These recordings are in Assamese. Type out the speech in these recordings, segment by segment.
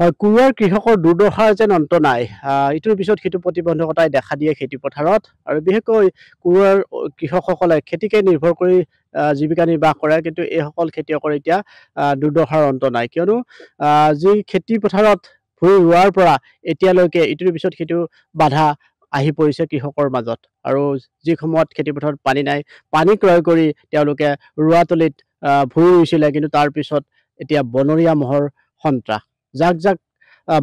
হয় কুঁৱাৰ কৃষকৰ দুৰ্দশাৰ যেন অন্ত নাই ইটোৰ পিছত সেইটো প্ৰতিবন্ধকতাই দেখা দিয়ে খেতিপথাৰত আৰু বিশেষকৈ কুঁৱাৰ কৃষকসকলে খেতিকে নিৰ্ভৰ কৰি জীৱিকা নিৰ্বাহ কৰে কিন্তু এইসকল খেতিয়কৰ এতিয়া দুৰ্দশাৰ অন্ত নাই কিয়নো যি খেতিপথাৰত ভূঁই ৰোৱাৰ পৰা এতিয়ালৈকে ইটোৰ পিছত সেইটো বাধা আহি পৰিছে কৃষকৰ মাজত আৰু যি সময়ত খেতিপথাৰত পানী নাই পানী ক্ৰয় কৰি তেওঁলোকে ৰোৱাতলিত ভূঁই ৰুইছিলে কিন্তু তাৰপিছত এতিয়া বনৰীয়া মহৰ সন্ত্ৰাস যাক যাক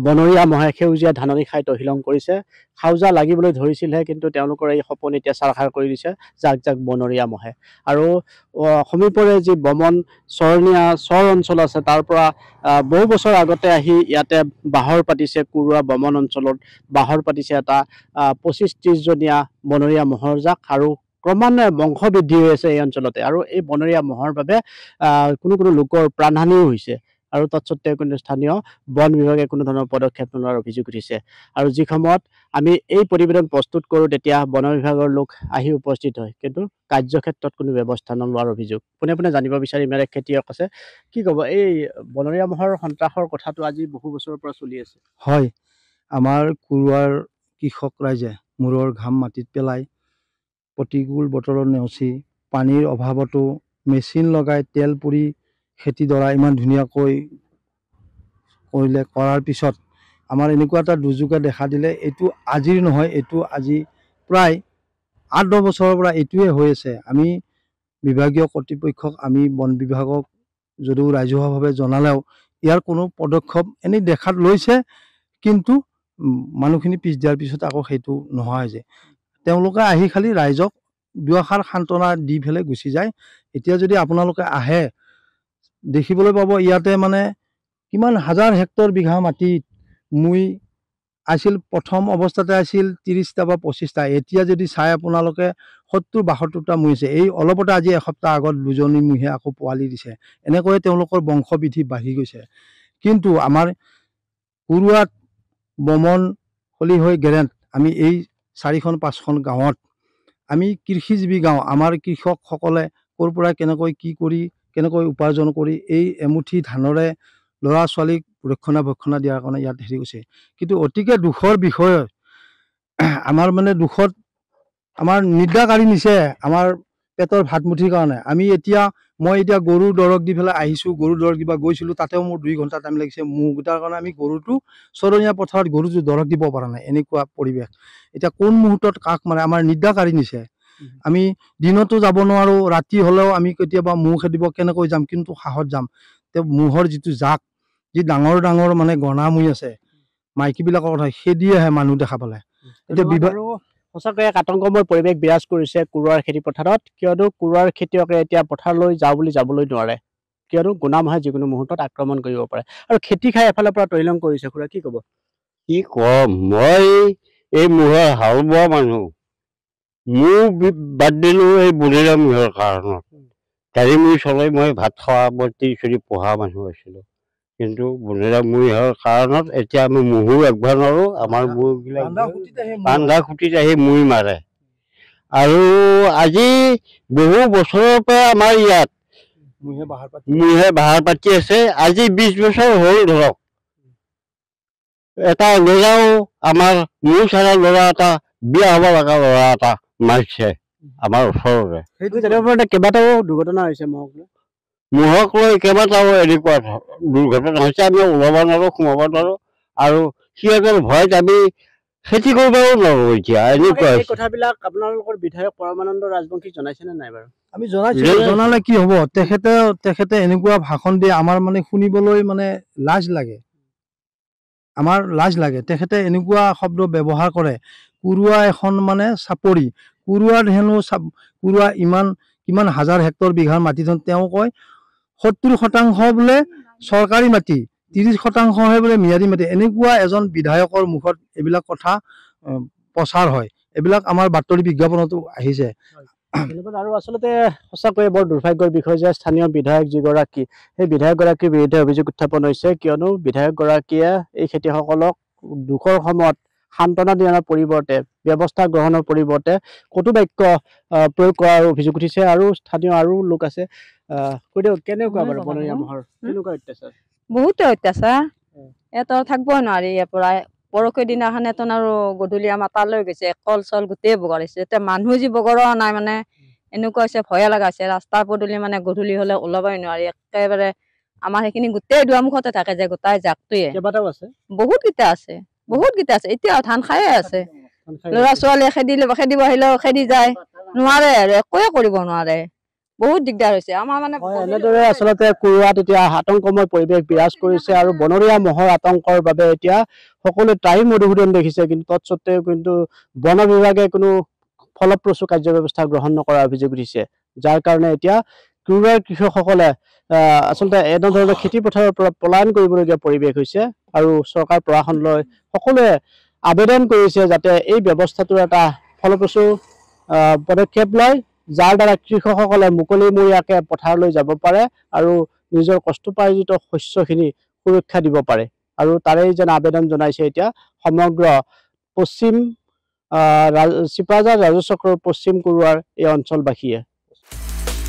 বনৰীয়া মহে সেউজীয়া ধাননি খাই তহিলং কৰিছে সাউজা লাগিবলৈ ধৰিছিলহে কিন্তু তেওঁলোকৰ এই সপোন এতিয়া চাৰাসাৰ কৰি দিছে যাক যাক বনৰীয়া মহে আৰু সমীপৰে যি বমন চৰণীয়া চৰ অঞ্চল আছে তাৰ পৰা বহু বছৰ আগতে আহি ইয়াতে বাঁহৰ পাতিছে কুৰুৱা বমন অঞ্চলত বাঁহৰ পাতিছে এটা পঁচিছ ত্ৰিছজনীয়া বনৰীয়া মহৰ জাক আৰু ক্ৰমান্বয়ে বংশ বৃদ্ধি হৈ আছে এই অঞ্চলতে আৰু এই বনৰীয়া মহৰ বাবে কোনো কোনো লোকৰ প্ৰাণহানিও হৈছে আৰু তৎসত্বেও কোনো স্থানীয় বন বিভাগে কোনো ধৰণৰ পদক্ষেপ নোলোৱাৰ অভিযোগ উঠিছে আৰু যি সময়ত আমি এই প্ৰতিবেদন প্ৰস্তুত কৰোঁ তেতিয়া বন বিভাগৰ লোক আহি উপস্থিত হয় কিন্তু কাৰ্যক্ষেত্ৰত কোনো ব্যৱস্থা নোলোৱাৰ অভিযোগ পোনে পোনে জানিব বিচাৰিম ইয়াৰে খেতিয়ক আছে কি ক'ব এই বনৰীয়া মহৰ সন্ত্ৰাসৰ কথাটো আজি বহু বছৰৰ পৰা চলি আছে হয় আমাৰ কোৰোৱাৰ কৃষক ৰাইজে মূৰৰ ঘাম মাটিত পেলাই প্ৰতিকূল বতৰৰ নেওচি পানীৰ অভাৱতো মেচিন লগাই তেল পুৰি খেতিডৰা ইমান ধুনীয়াকৈ কৰিলে কৰাৰ পিছত আমাৰ এনেকুৱা এটা দুৰ্যোগে দেখা দিলে এইটো আজিৰ নহয় এইটো আজি প্ৰায় আঠ দহ বছৰৰ পৰা এইটোৱে হৈ আছে আমি বিভাগীয় কৰ্তৃপক্ষক আমি বন বিভাগক যদিও ৰাজহুৱাভাৱে জনালেও ইয়াৰ কোনো পদক্ষেপ এনেই দেখাত লৈছে কিন্তু মানুহখিনি পিছ দিয়াৰ পিছত আকৌ সেইটো নোহোৱা হৈ যায় তেওঁলোকে আহি খালি ৰাইজক দুআষাৰ সান্তনা দি পেলাই গুচি যায় এতিয়া যদি আপোনালোকে আহে দেখিবলৈ পাব ইয়াতে মানে কিমান হাজাৰ হেক্টৰ বিঘা মাটিত মই আছিল প্ৰথম অৱস্থাতে আছিল ত্ৰিছটা বা পঁচিছটা এতিয়া যদি চাই আপোনালোকে সত্তৰ বাসত্তৰটা মৈ আছে এই অলপতে আজি এসপ্তাহ আগত দুজনী মুহে আকৌ পোৱালি দিছে এনেকৈয়ে তেওঁলোকৰ বংশবিধি বাঢ়ি গৈছে কিন্তু আমাৰ কুৰুৱাত বমন হলি হৈ গেৰেণ্ট আমি এই চাৰিখন পাঁচখন গাঁৱত আমি কৃষিজীৱী গাঁও আমাৰ কৃষকসকলে ক'ৰ পৰা কেনেকৈ কি কৰি কেনেকৈ উপাৰ্জন কৰি এই এমুঠি ধানৰে ল'ৰা ছোৱালীক ৰক্ষণাবেক্ষণ দিয়াৰ কাৰণে ইয়াত হেৰি হৈছে কিন্তু অতিকে দুখৰ বিষয় আমাৰ মানে দুখত আমাৰ নিদ্ৰা কাঢ়ি নিছে আমাৰ পেটৰ ভাত মুঠিৰ কাৰণে আমি এতিয়া মই এতিয়া গৰুৰ দৰৱ দি পেলাই আহিছোঁ গৰু দৰৱ দিবা গৈছিলোঁ তাতেও মোৰ দুই ঘণ্টা টাইম লাগিছে মোক তাৰ কাৰণে আমি গৰুটো চৰণীয়া পথাৰত গৰুটো দৰৱ দিব পৰা নাই এনেকুৱা পৰিৱেশ এতিয়া কোন মুহূৰ্তত কাক মানে আমাৰ নিদ্ৰা কাঢ়ি নিছে আমি দিনতো যাব নোৱাৰো ৰাতি হ'লেও আমি কেতিয়াবা মুখ খেদিব কেনেকৈ যাম কিন্তু সাহস যাম তেওঁ মুহৰ যিটো জাক যি ডাঙৰ ডাঙৰ মানে গণামুই আছে বিলাকৰ কথা আহে মানুহ দেখা পালে সঁচাকৈ এক আতংকময় পৰিৱেশ বিৰাজ কৰিছে কোৰোৱাৰ খেতি পথাৰত কিয়নো কোৰোৱাৰ খেতিয়কে এতিয়া পথাৰলৈ যাওঁ বুলি যাবলৈ নোৱাৰে কিয়নো মাহে যিকোনো মুহূৰ্তত আক্ৰমণ কৰিব পাৰে আৰু খেতি খাই এফালৰ পৰা তৈলং কৰিছে খুৰা কি ক'ব কি ক'ম মই এই মুহে হাল বোৱা মানুহ মোৰ বাদ দিলোঁ এই বুলিৰাম ইহৰ কাৰণত কাৰিমুৰি চলাই মই ভাত খোৱা বতি চলি পঢ়া মানুহ আছিলোঁ কিন্তু বুলিৰাম মুৰিহৰ কাৰণত এতিয়া আমি মহো আগবঢ়া নোৱাৰোঁ আমাৰ মূৰবিলাক বান্ধা খুটিত আহি মুৰি মাৰে আৰু আজি বহু বছৰৰ পৰা আমাৰ ইয়াত মুহে বাহাৰ পাতি আছে আজি বিশ বছৰ হ'ল ধৰক এটা ল'ৰাও আমাৰ মোৰ চাৰা ল'ৰা এটা বিয়া হ'ব লগা ল'ৰা এটা মাৰিছে আমাৰ ওচৰতে কেইবাটাও দুৰ্ঘটনা হৈছে মহক লৈ মহক লৈ কেইবাটাও দুৰ্ঘটনা হৈছে আমি ওলাব নোৱাৰোঁ সোমাব নোৱাৰোঁ আৰু সিহঁতৰ ভয়ত আমি খেতি কৰিবও নোৱাৰোঁ এতিয়া এনেকুৱা কথাবিলাক আপোনালোকৰ বিধায়ক পৰমানন্দ ৰাজবংশী জনাইছে নে নাই বাৰু আমি জনাইছো জনালে কি হ'ব তেখেতে তেখেতে এনেকুৱা ভাষণ দিয়ে আমাৰ মানে শুনিবলৈ মানে লাজ লাগে আমাৰ লাজ লাগে তেখেতে এনেকুৱা শব্দ ব্যৱহাৰ কৰে কুৰুৱা এখন মানে চাপৰি কুৰুৱাত হেনো চাপ ইমান ইমান হাজাৰ হেক্টৰ বিঘাৰ ধন তেওঁ কয় সত্তৰ শতাংশ বোলে চৰকাৰী মাটি ত্ৰিছ শতাংশহে বোলে ম্যাদী মাটি এনেকুৱা এজন বিধায়কৰ মুখত এইবিলাক কথা প্ৰচাৰ হয় এইবিলাক আমাৰ বাতৰি বিজ্ঞাপনতো আহিছে আৰু আচলতে সঁচাকৈয়ে বৰ দুৰ্ভাগ্যৰ বিষয় যে স্থানীয় বিধায়ক যিগৰাকী সেই বিধায়কগৰাকীৰ বিৰুদ্ধে অভিযোগ উত্থাপন হৈছে কিয়নো বিধায়কগৰাকীয়ে এই খেতিয়কসকলক দুখৰ সময়ত সান্তনা দিয়াৰ পৰিৱৰ্তে ব্যৱস্থা গ্ৰহণৰ পৰিৱৰ্তে কটু বাক্য প্ৰয়োগ কৰাৰ অভিযোগ উঠিছে আৰু স্থানীয় আৰু লোক আছে কেনেকুৱা অত্যাচাৰ থাকিব নোৱাৰি ইয়াৰ পৰা পৰশী দিনাখন আৰু গধূলি আমাৰ তালৈ গৈছে কল চল গোটেই বগৰাইছে এতিয়া মানুহ যি বগৰা নাই মানে এনেকুৱা হৈছে ভয়ে লগা হৈছে ৰাস্তাৰ পদূলি মানে গধূলি হ'লে ওলাবই নোৱাৰি একেবাৰে আমাৰ সেইখিনি গোটেই দুৱাৰমুখতে থাকে যে গোটাই জাকটোৱে বহুত বহুতকেইটা আছে বহুত গিতা আছে এতিয়া ধান খায়ে আছে ল'ৰা ছোৱালীয়ে খেদি খেদিব আহিলেও খেদি যায় নোৱাৰে আৰু একোৱে কৰিব নোৱাৰে বহুত দিগদাৰ হৈছে আমাৰ মানে এনেদৰে আচলতে কুৰুৱাত এতিয়া আতংকময় পৰিৱেশ বিৰাজ কৰিছে আৰু বনৰীয়া মহৰ আতংকৰ বাবে এতিয়া সকলোৱে তাই মধুসূদন দেখিছে কিন্তু তৎসত্বেও কিন্তু বন বিভাগে কোনো ফলপ্ৰসূ কাৰ্যব্যৱস্থা গ্ৰহণ নকৰাৰ অভিযোগ উঠিছে যাৰ কাৰণে এতিয়া ৰুৰেল কৃষকসকলে আচলতে এনেধৰণৰ পথাৰৰ পৰা পলায়ন কৰিবলগীয়া পৰিৱেশ হৈছে আৰু চৰকাৰ প্ৰশাসন লৈ সকলোৱে আবেদন কৰিছে যাতে এই ব্যৱস্থাটোৰ এটা ফলপ্ৰসূ পদক্ষেপ লয় যাৰ দ্বাৰা কৃষকসকলে মুকলিমূৰীয়াকে পথাৰলৈ যাব পাৰে আৰু নিজৰ কষ্টোপাৰ্জিত শস্যখিনি সুৰক্ষা দিব পাৰে আৰু তাৰে যেন আবেদন জনাইছে এতিয়া সমগ্ৰ পশ্চিম চিপাজাৰ ৰাজচক্ৰৰ পশ্চিম কোৰোৱাৰ এই অঞ্চলবাসীয়ে